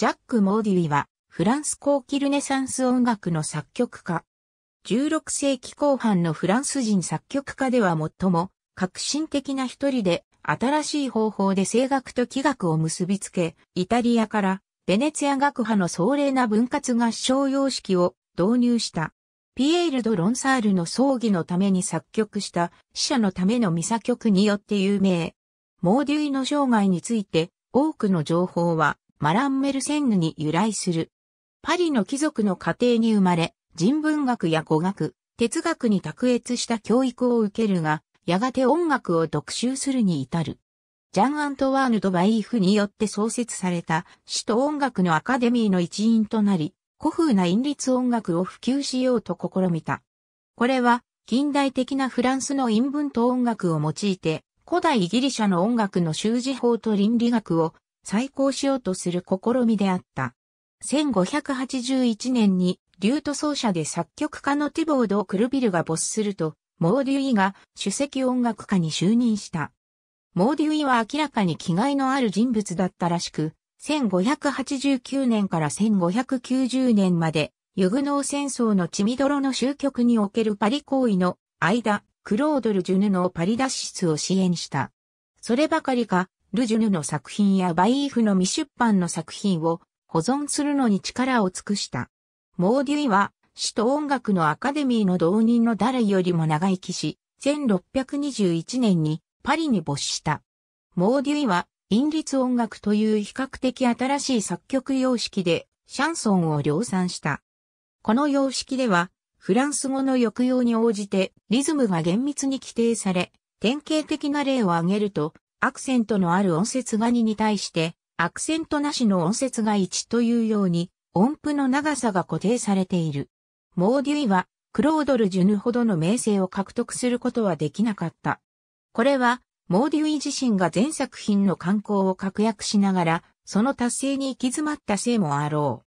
ジャック・モーデュイは、フランス後期ルネサンス音楽の作曲家。16世紀後半のフランス人作曲家では最も革新的な一人で、新しい方法で声楽と器楽を結びつけ、イタリアからベネツィア学派の壮麗な分割合唱様式を導入した。ピエール・ド・ロンサールの葬儀のために作曲した死者のためのミサ曲によって有名。モーデュイの生涯について多くの情報はマランメルセンヌに由来する。パリの貴族の家庭に生まれ、人文学や語学、哲学に卓越した教育を受けるが、やがて音楽を特習するに至る。ジャン・アントワーヌ・ド・バイーフによって創設された首都音楽のアカデミーの一員となり、古風な韻律音楽を普及しようと試みた。これは近代的なフランスの韻文と音楽を用いて、古代ギリシャの音楽の修辞法と倫理学を再興しようとする試みであった。1581年に、リュート奏者で作曲家のティボード・クルビルが没すると、モーデュイが首席音楽家に就任した。モーデュイは明らかに気概のある人物だったらしく、1589年から1590年まで、ユグノー戦争の血みどろの終局におけるパリ行為の間、クロードル・ジュヌのパリ脱出を支援した。そればかりか、ルジュヌの作品やバイーフの未出版の作品を保存するのに力を尽くした。モーデュイは、首都音楽のアカデミーの導入の誰よりも長生きし、1621年にパリに没した。モーデュイは、陰律音楽という比較的新しい作曲様式で、シャンソンを量産した。この様式では、フランス語の抑揚に応じてリズムが厳密に規定され、典型的な例を挙げると、アクセントのある音節が2に対して、アクセントなしの音節が1というように、音符の長さが固定されている。モーデュイは、クロードル・ジュヌほどの名声を獲得することはできなかった。これは、モーデュイ自身が全作品の観光を確約しながら、その達成に行き詰まったせいもあろ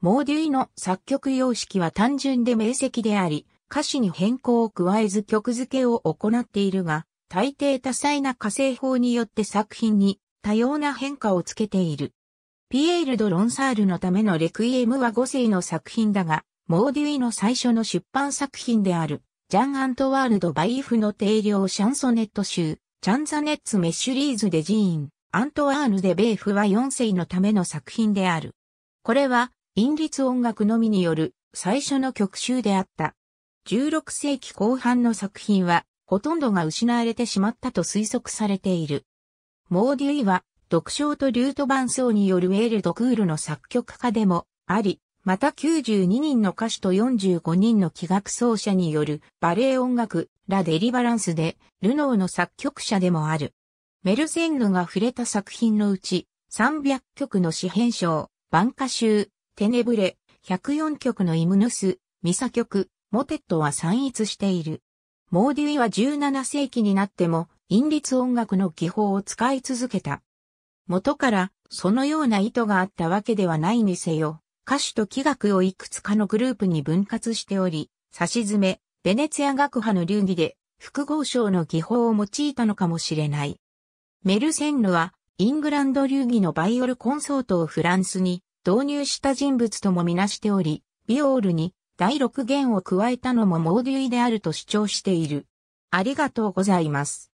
う。モーデュイの作曲様式は単純で明晰であり、歌詞に変更を加えず曲付けを行っているが、大抵多彩な火星法によって作品に多様な変化をつけている。ピエール・ド・ロンサールのためのレクイエムは5世の作品だが、モーデュイの最初の出版作品である、ジャン・アントワールド・バイフの定量シャンソネット集、チャンザネッツ・メッシュリーズ・デ・ジーン、アントワール・デ・ベーフは4世のための作品である。これは、陰律音楽のみによる最初の曲集であった。16世紀後半の作品は、ほとんどが失われてしまったと推測されている。モーデュイは、読書とルート伴奏によるエールドクールの作曲家でもあり、また92人の歌手と45人の器楽奏者によるバレエ音楽ラ・デリバランスでルノーの作曲者でもある。メルセンヌが触れた作品のうち300曲の詩編章、ンカ集、テネブレ、104曲のイムヌス、ミサ曲、モテットは散逸している。モーデュイは17世紀になっても、陰律音楽の技法を使い続けた。元からそのような意図があったわけではないにせよ、歌手と器楽をいくつかのグループに分割しており、差し詰め、ベネツィア学派の流儀で複合賞の技法を用いたのかもしれない。メルセンヌは、イングランド流儀のバイオルコンソートをフランスに導入した人物ともみなしており、ビオールに第6弦を加えたのも盲流であると主張している。ありがとうございます。